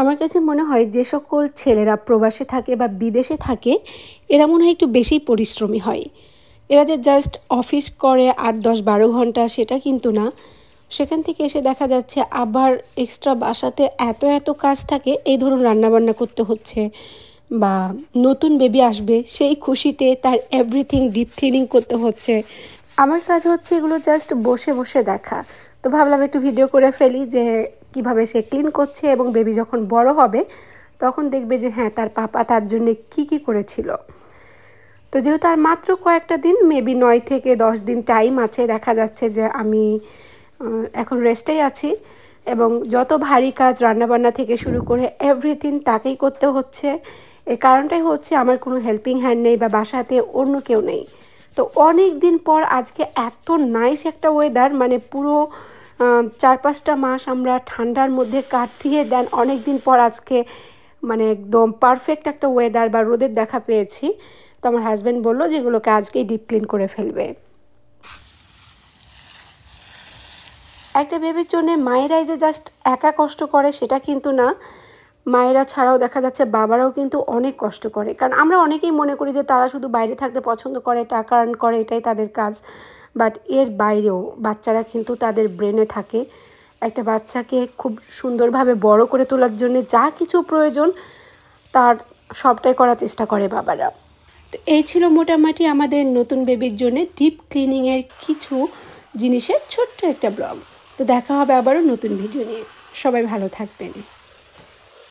আমার কাছে মনে হয় যে সকল ছেলেরা প্রবাসে থাকে বা বিদেশে থাকে এরা মনে হয় একটু বেশি পরিশ্রমী হয় এরা যে জাস্ট অফিস করে আট দশ বারো ঘন্টা সেটা কিন্তু না সেখান থেকে এসে দেখা যাচ্ছে আবার এক্সট্রা বাসাতে এত এত কাজ থাকে এই ধরুন রান্নাবান্না করতে হচ্ছে বা নতুন বেবি আসবে সেই খুশিতে তার এভরিথিং ডিপ ক্লিনিং করতে হচ্ছে আমার কাজ হচ্ছে এগুলো জাস্ট বসে বসে দেখা তো ভাবলাম একটু ভিডিও করে ফেলি যে কিভাবে সে ক্লিন করছে এবং বেবি যখন বড় হবে তখন দেখবে যে হ্যাঁ তার পাপা তার জন্য কি কি করেছিল তো যেহেতু আর মাত্র কয়েকটা দিন মেবি নয় থেকে দশ দিন টাইম আছে দেখা যাচ্ছে যে আমি এখন রেস্টেই আছি এবং যত ভারী কাজ রান্নাবান্না থেকে শুরু করে এভরিথিং তাকেই করতে হচ্ছে এর কারণটাই হচ্ছে আমার কোনো হেল্পিং হ্যান্ড নেই বা বাসাতে অন্য কেউ নেই তো অনেক দিন পর আজকে এত নাইস একটা ওয়েদার মানে পুরো চার পাঁচটা মাস আমরা ঠান্ডার মধ্যে কাটিয়ে দেন অনেক দিন পর আজকে মানে একদম পারফেক্ট একটা ওয়েদার বা রোদের দেখা পেয়েছি তো আমার হাজব্যান্ড বললো যেগুলোকে আজকেই ডিপ ক্লিন করে ফেলবে একটা বেবির জন্য মায়েরাই যে জাস্ট একা কষ্ট করে সেটা কিন্তু না মায়েরা ছাড়াও দেখা যাচ্ছে বাবারাও কিন্তু অনেক কষ্ট করে কারণ আমরা অনেকেই মনে করি যে তারা শুধু বাইরে থাকতে পছন্দ করে টাকা আর্ন করে এটাই তাদের কাজ বাট এর বাইরেও বাচ্চারা কিন্তু তাদের ব্রেনে থাকে একটা বাচ্চাকে খুব সুন্দরভাবে বড় করে তোলার জন্য যা কিছু প্রয়োজন তার সবটাই করার চেষ্টা করে বাবারা তো এই ছিল মোটামুটি আমাদের নতুন বেবির জন্য ডিপ ক্লিনিংয়ের কিছু জিনিসের ছোট্ট একটা ব্লগ তো দেখা হবে আবারও নতুন ভিডিও নিয়ে সবাই ভালো থাকবেন